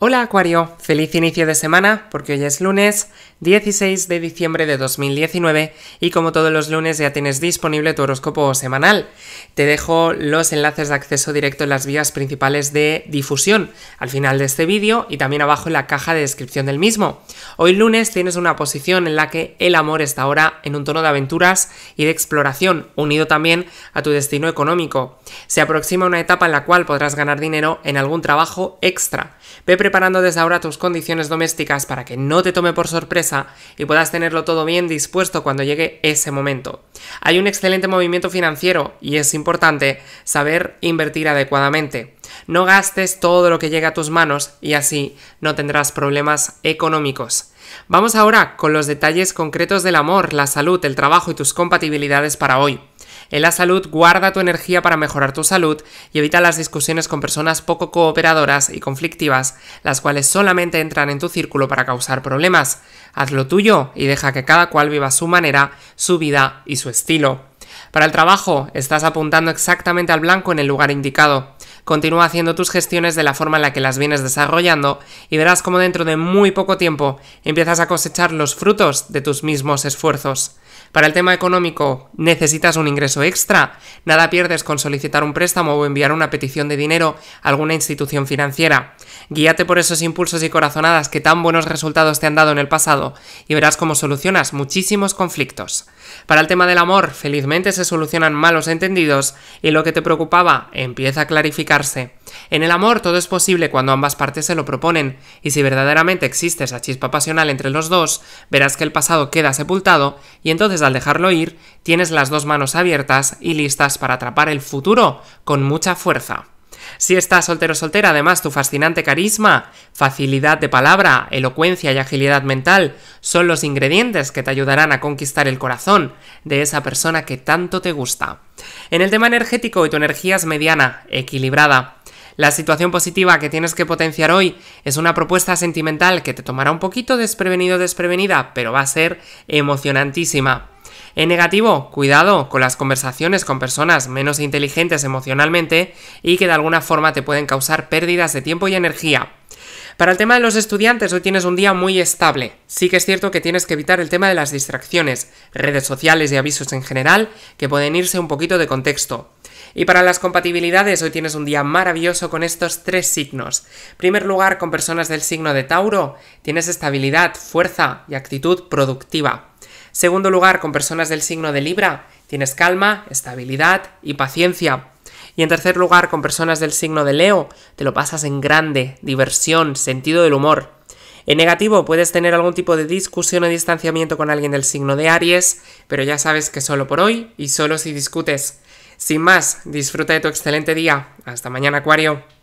Hola Acuario, feliz inicio de semana porque hoy es lunes 16 de diciembre de 2019 y como todos los lunes ya tienes disponible tu horóscopo semanal. Te dejo los enlaces de acceso directo en las vías principales de difusión al final de este vídeo y también abajo en la caja de descripción del mismo. Hoy lunes tienes una posición en la que el amor está ahora en un tono de aventuras y de exploración, unido también a tu destino económico. Se aproxima una etapa en la cual podrás ganar dinero en algún trabajo extra preparando desde ahora tus condiciones domésticas para que no te tome por sorpresa y puedas tenerlo todo bien dispuesto cuando llegue ese momento. Hay un excelente movimiento financiero y es importante saber invertir adecuadamente. No gastes todo lo que llegue a tus manos y así no tendrás problemas económicos. Vamos ahora con los detalles concretos del amor, la salud, el trabajo y tus compatibilidades para hoy. En la salud, guarda tu energía para mejorar tu salud y evita las discusiones con personas poco cooperadoras y conflictivas, las cuales solamente entran en tu círculo para causar problemas. Haz lo tuyo y deja que cada cual viva su manera, su vida y su estilo. Para el trabajo, estás apuntando exactamente al blanco en el lugar indicado. Continúa haciendo tus gestiones de la forma en la que las vienes desarrollando y verás cómo dentro de muy poco tiempo empiezas a cosechar los frutos de tus mismos esfuerzos. Para el tema económico, ¿necesitas un ingreso extra? Nada pierdes con solicitar un préstamo o enviar una petición de dinero a alguna institución financiera. Guíate por esos impulsos y corazonadas que tan buenos resultados te han dado en el pasado y verás cómo solucionas muchísimos conflictos. Para el tema del amor, felizmente se solucionan malos entendidos y lo que te preocupaba empieza a clarificarse. En el amor todo es posible cuando ambas partes se lo proponen, y si verdaderamente existe esa chispa pasional entre los dos, verás que el pasado queda sepultado, y entonces al dejarlo ir, tienes las dos manos abiertas y listas para atrapar el futuro con mucha fuerza. Si estás soltero o soltera, además tu fascinante carisma, facilidad de palabra, elocuencia y agilidad mental son los ingredientes que te ayudarán a conquistar el corazón de esa persona que tanto te gusta. En el tema energético, y tu energía es mediana, equilibrada. La situación positiva que tienes que potenciar hoy es una propuesta sentimental que te tomará un poquito desprevenido desprevenida, pero va a ser emocionantísima. En negativo, cuidado con las conversaciones con personas menos inteligentes emocionalmente y que de alguna forma te pueden causar pérdidas de tiempo y energía. Para el tema de los estudiantes, hoy tienes un día muy estable. Sí que es cierto que tienes que evitar el tema de las distracciones, redes sociales y avisos en general, que pueden irse un poquito de contexto. Y para las compatibilidades, hoy tienes un día maravilloso con estos tres signos. En primer lugar, con personas del signo de Tauro, tienes estabilidad, fuerza y actitud productiva. En segundo lugar, con personas del signo de Libra, tienes calma, estabilidad y paciencia. Y en tercer lugar, con personas del signo de Leo, te lo pasas en grande, diversión, sentido del humor. En negativo, puedes tener algún tipo de discusión o distanciamiento con alguien del signo de Aries, pero ya sabes que solo por hoy y solo si discutes. Sin más, disfruta de tu excelente día. Hasta mañana, Acuario.